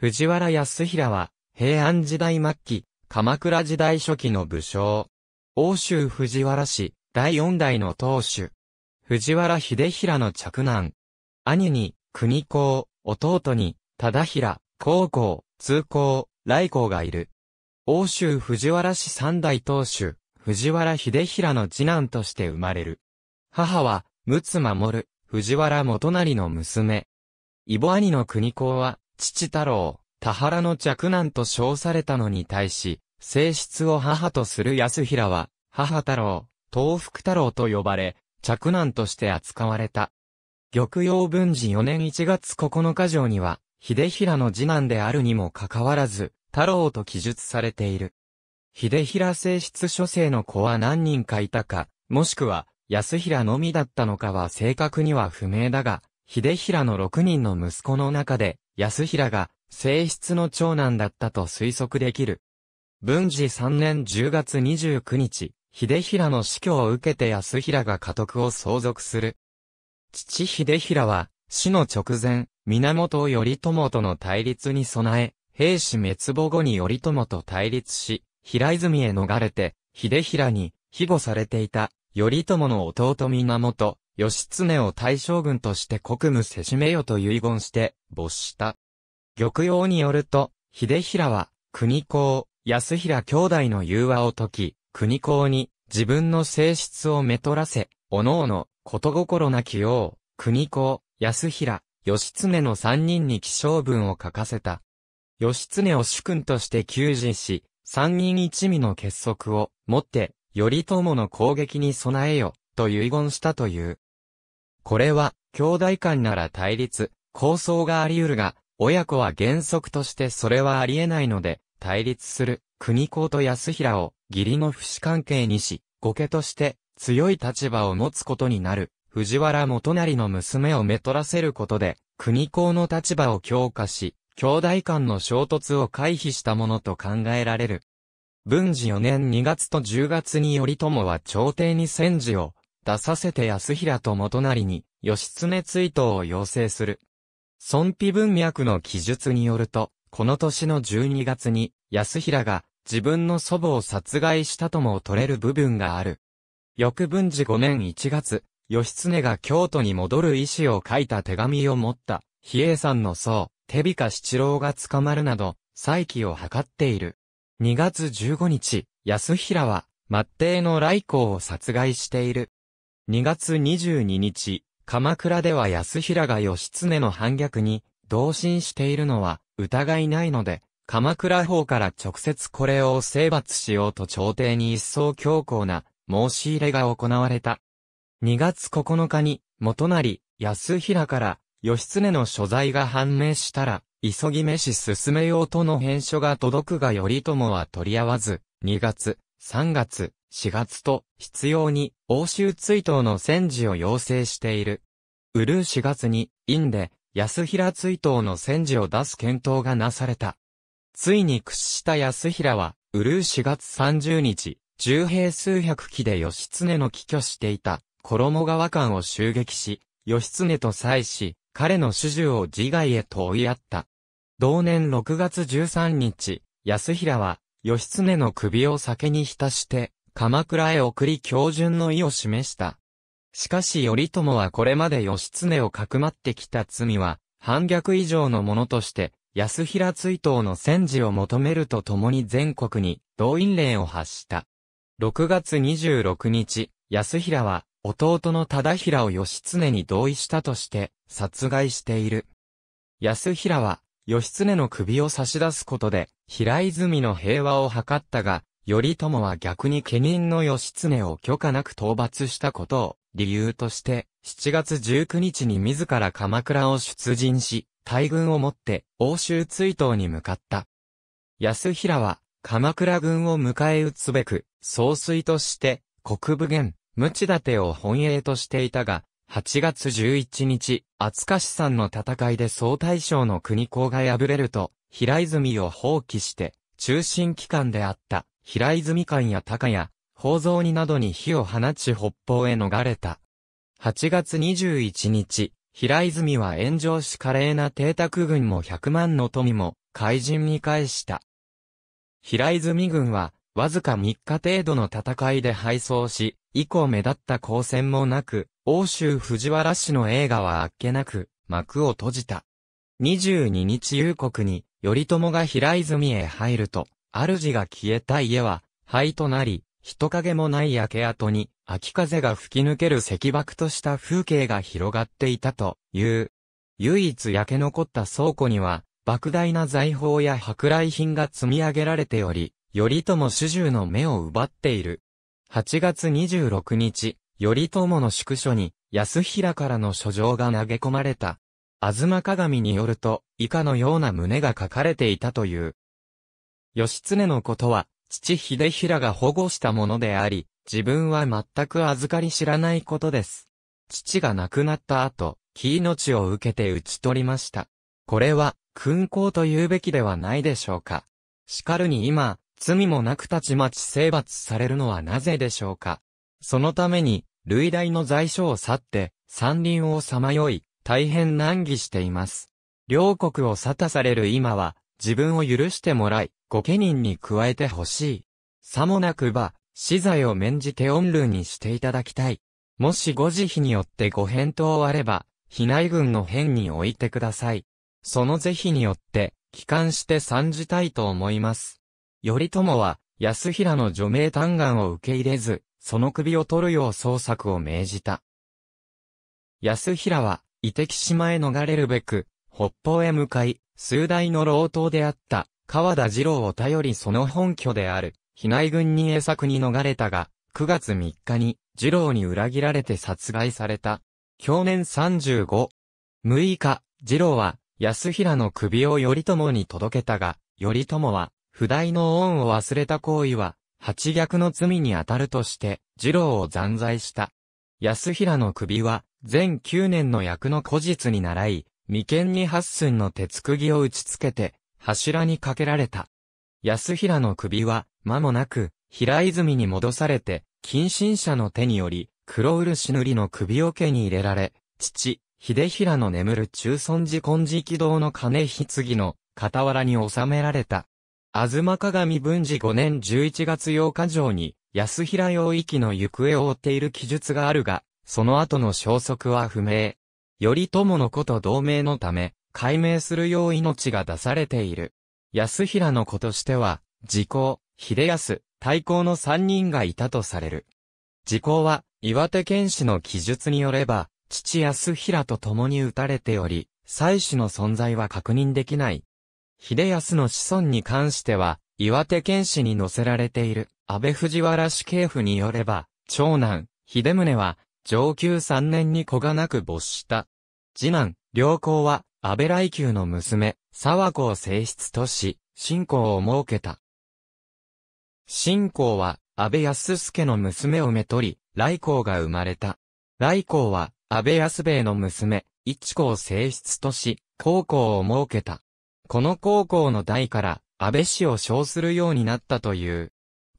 藤原康平は、平安時代末期、鎌倉時代初期の武将。欧州藤原氏、第四代の当主。藤原秀平の嫡男。兄に、国公、弟に、忠平、高公、通公、来公がいる。欧州藤原氏三代当主、藤原秀平の次男として生まれる。母は、陸津守、藤原元成の娘。イボ兄の国公は、父太郎、田原の嫡男と称されたのに対し、性質を母とする安平は、母太郎、東福太郎と呼ばれ、嫡男として扱われた。玉葉文治4年1月9日上には、秀平の次男であるにもかかわらず、太郎と記述されている。秀平性質諸生の子は何人かいたか、もしくは、安平のみだったのかは正確には不明だが、秀平の6人の息子の中で、安平が正室の長男だったと推測できる。文治3年10月29日、秀平の死去を受けて安平が家督を相続する。父秀平は、死の直前、源頼朝との対立に備え、兵士滅亡後に頼朝と対立し、平泉へ逃れて、秀平に、庇護されていた、頼朝の弟源、義経を大将軍として国務せしめよと遺言して没した。玉葉によると、秀平は国公、安平兄弟の融和を解き、国公に自分の性質をめとらせ、おのおの、こと心なきよう、国公、安平、義経の三人に起承文を書かせた。義経を主君として求人し、三人一味の結束を持って、頼朝の攻撃に備えよ、と遺言したという。これは、兄弟間なら対立、構想があり得るが、親子は原則としてそれはあり得ないので、対立する、国公と安平を、義理の不死関係にし、後家として、強い立場を持つことになる、藤原元成の娘をめとらせることで、国公の立場を強化し、兄弟間の衝突を回避したものと考えられる。文治4年2月と10月に頼朝は朝廷に戦時を出させて安平と元成に、義経追悼を要請する。孫悲文脈の記述によると、この年の12月に、安平が自分の祖母を殺害したとも取れる部分がある。翌文治5年1月、義経が京都に戻る意思を書いた手紙を持った、比叡山の僧、手控七郎が捕まるなど、再起を図っている。2月15日、安平は、末帝の来光を殺害している。2月22日、鎌倉では安平が義経の反逆に、同心しているのは、疑いないので、鎌倉法から直接これを征伐しようと朝廷に一層強硬な申し入れが行われた。2月9日に、元成、安平から、義経の所在が判明したら、急ぎ飯進めようとの返書が届くが頼朝は取り合わず、2月、3月、4月と、必要に、欧州追悼の戦時を要請している。ウルー4月に、院で、安平追悼の戦時を出す検討がなされた。ついに屈した安平は、ウルー4月30日、重兵数百機で義経の帰居していた、衣川間を襲撃し、義経と際し、彼の主従を自害へと追いやった。同年6月13日、安平は、義経の首を酒に浸して、鎌倉へ送り教順の意を示した。しかし頼朝はこれまで義経をかくまってきた罪は、反逆以上のものとして、安平追悼の戦時を求めるとともに全国に動員令を発した。6月26日、安平は弟の忠平を義経に同意したとして殺害している。安平は義経の首を差し出すことで平泉の平和を図ったが、頼朝は逆に家人の義経を許可なく討伐したことを理由として、7月19日に自ら鎌倉を出陣し、大軍を持って欧州追討に向かった。安平は鎌倉軍を迎え撃つべく、総帥として国武元、無立を本営としていたが、8月11日、厚しさ山の戦いで総大将の国公が敗れると、平泉を放棄して、中心機関であった平泉館や高屋、宝蔵になどに火を放ち北方へ逃れた。8月21日、平泉は炎上し華麗な邸宅軍も100万の富も、怪人に返した。平泉軍は、わずか3日程度の戦いで敗走し、以降目立った交戦もなく、欧州藤原氏の映画はあっけなく、幕を閉じた。22日夕刻に、頼朝が平泉へ入ると、主が消えた家は、灰となり、人影もない焼け跡に、秋風が吹き抜ける石爆とした風景が広がっていたという。唯一焼け残った倉庫には、莫大な財宝や舶来品が積み上げられており、頼朝主従の目を奪っている。8月26日、頼朝の宿所に、安平からの書状が投げ込まれた。吾妻鏡によると、以下のような胸が書かれていたという。義経のことは、父秀平が保護したものであり、自分は全く預かり知らないことです。父が亡くなった後、木命を受けて討ち取りました。これは、勲功と言うべきではないでしょうか。しかるに今、罪もなくたちまち征伐されるのはなぜでしょうか。そのために、類大の在所を去って、山林をさまよい、大変難儀しています。両国を沙汰される今は、自分を許してもらい、御家人に加えてほしい。さもなくば、死罪を免じて恩類にしていただきたい。もしご慈悲によってご返答あれば、被内軍の辺に置いてください。その是非によって、帰還して参じたいと思います。頼朝は、安平の除名嘆願を受け入れず、その首を取るよう捜索を命じた。安平は、伊敵島へ逃れるべく、北方へ向かい、数代の老頭であった、川田二郎を頼りその本拠である、被内軍に栄作に逃れたが、9月3日に、二郎に裏切られて殺害された。去年35、6日、二郎は、安平の首を頼朝に届けたが、頼朝は、不代の恩を忘れた行為は、八逆の罪に当たるとして、二郎を残罪した。安平の首は、全9年の役の古実に習い、眉間に八寸の鉄釘を打ち付けて、柱にかけられた。安平の首は、間もなく、平泉に戻されて、近親者の手により、黒漆塗りの首をに入れられ、父、秀平の眠る中尊寺金色堂の金棺の傍らに収められた。東鏡文治5年11月8日上に、安平洋域の行方を追っている記述があるが、その後の消息は不明。頼朝の子と同盟のため、解明するよう命が出されている。安平の子としては、時効、秀康、大公の三人がいたとされる。時効は、岩手県史の記述によれば、父安平と共に撃たれており、妻子の存在は確認できない。秀康の子孫に関しては、岩手県史に載せられている、安倍藤原氏系譜によれば、長男、秀宗は、上級三年に子がなく没した。次男、良好は、安倍来宮の娘、沢子を正室とし、信仰を設けた。信仰は、安倍安助の娘をめとり、来光が生まれた。来光は、安倍安兵衛の娘、一子を正室とし、高校を設けた。この高校の代から、安倍氏を称するようになったという。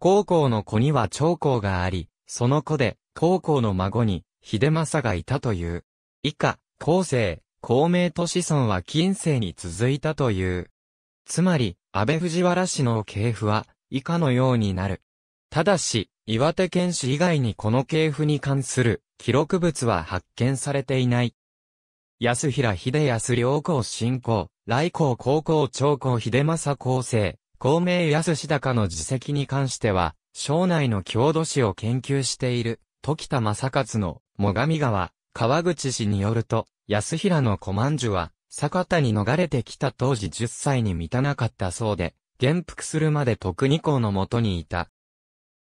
高校の子には長校があり、その子で、高校の孫に、秀政がいたという。以下、後世、孔明と子孫は近世に続いたという。つまり、安倍藤原氏の系譜は、以下のようになる。ただし、岩手県市以外にこの系譜に関する記録物は発見されていない。安平秀康良公信行、来校高校長公秀政高生、公明安志高の自責に関しては、省内の郷土史を研究している。時田正勝の、最上川、川口氏によると、安平の小万寿は、坂田に逃れてきた当時10歳に満たなかったそうで、元服するまで徳二公のもとにいた。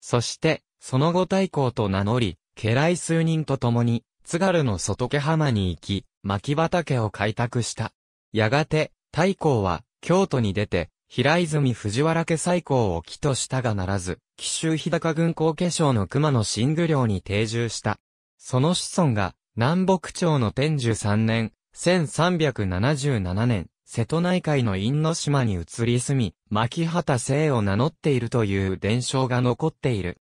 そして、その後太公と名乗り、家来数人と共に、津軽の外浜に行き、牧畑を開拓した。やがて、太公は、京都に出て、平泉藤原家最高を起としたがならず、紀州日高軍高化粧の熊野新宮領に定住した。その子孫が、南北朝の天寿3年、1377年、瀬戸内海の因島に移り住み、牧畑聖を名乗っているという伝承が残っている。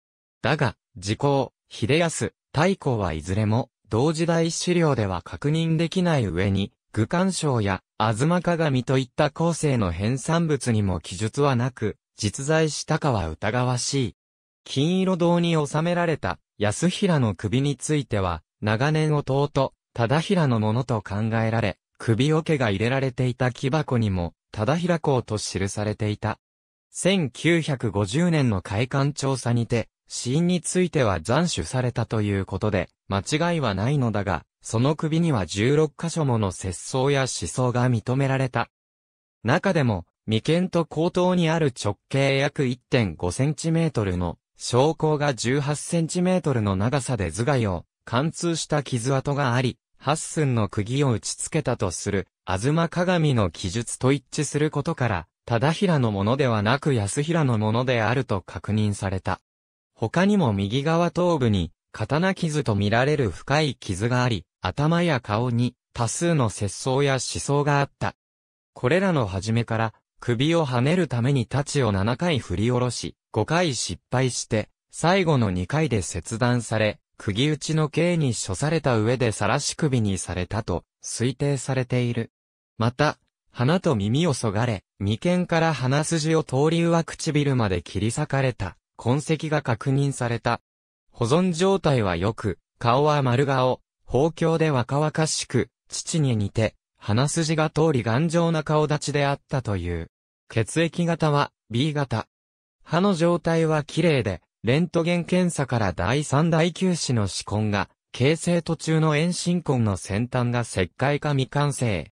だが、時効、秀康、太閤はいずれも、同時代資料では確認できない上に、具干賞や、あずま鏡といった後世の編纂物にも記述はなく、実在したかは疑わしい。金色堂に収められた、安平の首については、長年弟、忠平のものと考えられ、首桶が入れられていた木箱にも、忠平公と記されていた。1950年の開館調査にて、死因については斬首されたということで、間違いはないのだが、その首には16箇所もの節操や思想が認められた。中でも、眉間と後頭にある直径約1.5センチメートルの、昇降が18センチメートルの長さで頭蓋を貫通した傷跡があり、八寸の釘を打ち付けたとする、あずま鏡の記述と一致することから、忠平のものではなく安平のものであると確認された。他にも右側頭部に、刀傷と見られる深い傷があり、頭や顔に多数の節操や思想があった。これらの初めから首を跳ねるために太刀を7回振り下ろし、5回失敗して、最後の2回で切断され、釘打ちの刑に処された上で晒し首にされたと推定されている。また、鼻と耳をそがれ、眉間から鼻筋を通り上唇まで切り裂かれた痕跡が確認された。保存状態は良く、顔は丸顔、法教で若々しく、父に似て、鼻筋が通り頑丈な顔立ちであったという。血液型は B 型。歯の状態は綺麗で、レントゲン検査から第3第9子の歯根が、形成途中の遠心根の先端が石灰化未完成。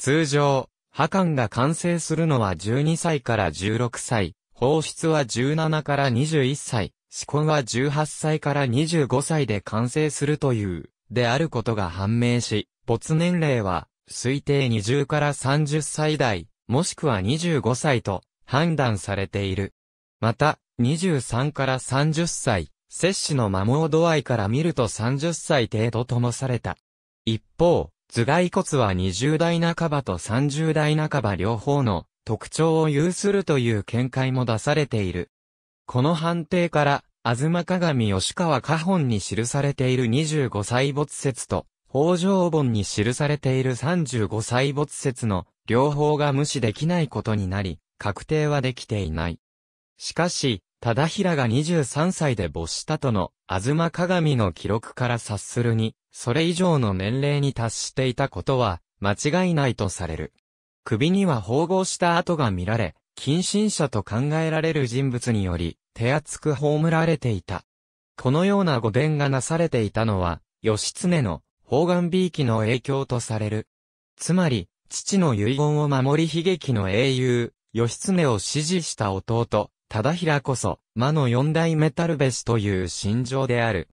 通常、歯間が完成するのは12歳から16歳、放出は17から21歳、歯根は18歳から25歳で完成するという。であることが判明し、没年齢は、推定20から30歳代、もしくは25歳と判断されている。また、23から30歳、摂氏の摩耗度合いから見ると30歳程度ともされた。一方、頭蓋骨は20代半ばと30代半ば両方の特徴を有するという見解も出されている。この判定から、東鏡吉川花本に記されている25歳没説と、北条本に記されている35歳没説の両方が無視できないことになり、確定はできていない。しかし、忠平が23歳で没したとの、東鏡の記録から察するに、それ以上の年齢に達していたことは、間違いないとされる。首には縫合した跡が見られ、近親者と考えられる人物により、手厚く葬られていた。このような御伝がなされていたのは、義経の方眼美意気の影響とされる。つまり、父の遺言を守り悲劇の英雄、義経を支持した弟、忠平こそ、魔の四代メタルベシという心情である。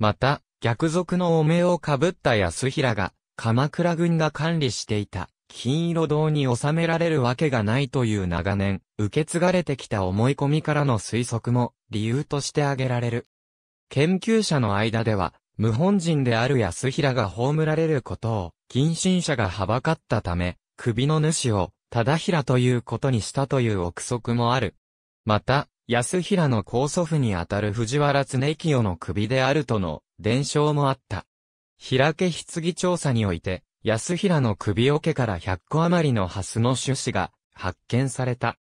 また、逆賊の汚名をかぶった安平が、鎌倉軍が管理していた。金色堂に収められるわけがないという長年、受け継がれてきた思い込みからの推測も理由として挙げられる。研究者の間では、無本人である安平が葬られることを、近親者がはばかったため、首の主を、忠平ということにしたという憶測もある。また、安平の高祖父にあたる藤原常清の首であるとの伝承もあった。平家棺調査において、安平の首桶から100個余りの蓮の種子が発見された。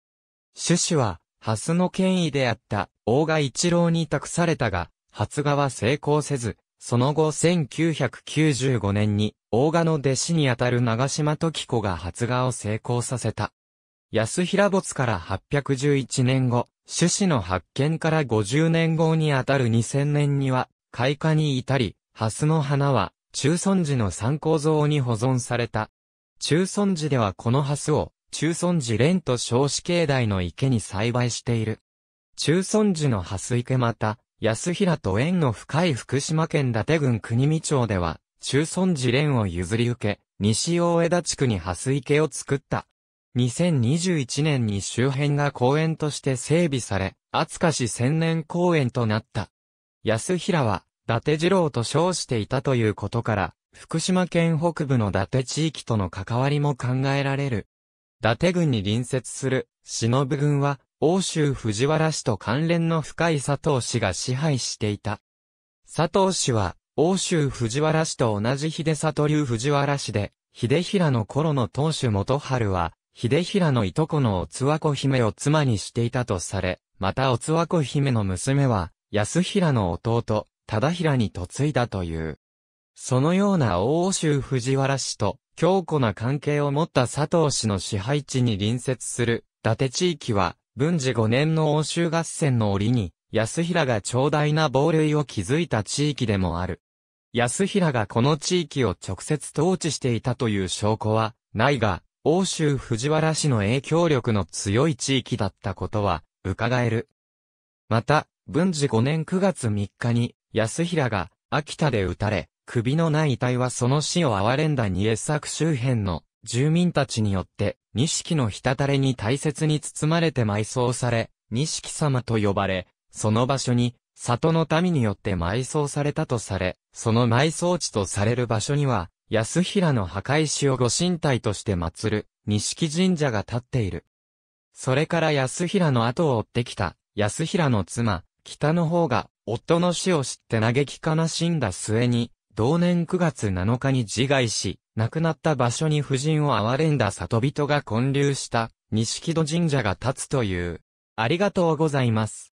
種子は、蓮の権威であった大賀一郎に託されたが、発芽は成功せず、その後1995年に大賀の弟子にあたる長島時子が発芽を成功させた。安平没から811年後、種子の発見から50年後にあたる2000年には、開花に至り、蓮の花は中村寺の参考像に保存された。中村寺ではこのハスを、中村寺蓮と少子境内の池に栽培している。中村寺のハス池また、安平と縁の深い福島県伊達郡国見町では、中村寺蓮を譲り受け、西大枝地区にハス池を作った。2021年に周辺が公園として整備され、厚かし千年公園となった。安平は、伊達次郎と称していたということから、福島県北部の伊達地域との関わりも考えられる。伊達郡に隣接する、忍軍は、欧州藤原氏と関連の深い佐藤氏が支配していた。佐藤氏は、欧州藤原氏と同じ秀里流藤原氏で、秀平の頃の当主元春は、秀平のいとこのおつわこ姫を妻にしていたとされ、またおつわこ姫の娘は、安平の弟、忠平に嫁いだという。そのような大欧州藤原氏と強固な関係を持った佐藤氏の支配地に隣接する伊達地域は、文治5年の欧州合戦の折に、安平が長大な防塁を築いた地域でもある。安平がこの地域を直接統治していたという証拠は、ないが、欧州藤原氏の影響力の強い地域だったことは、伺える。また、文治5年9月3日に、安平が、秋田で撃たれ、首のない遺体はその死を憐れんだ二越作周辺の住民たちによって、錦の滴れに大切に包まれて埋葬され、錦様と呼ばれ、その場所に、里の民によって埋葬されたとされ、その埋葬地とされる場所には、安平の墓石をご神体として祀る、錦神社が建っている。それから安平の後を追ってきた、安平の妻、北の方が、夫の死を知って嘆き悲しんだ末に、同年9月7日に自害し、亡くなった場所に夫人を憐れんだ里人が建立した、西木戸神社が建つという。ありがとうございます。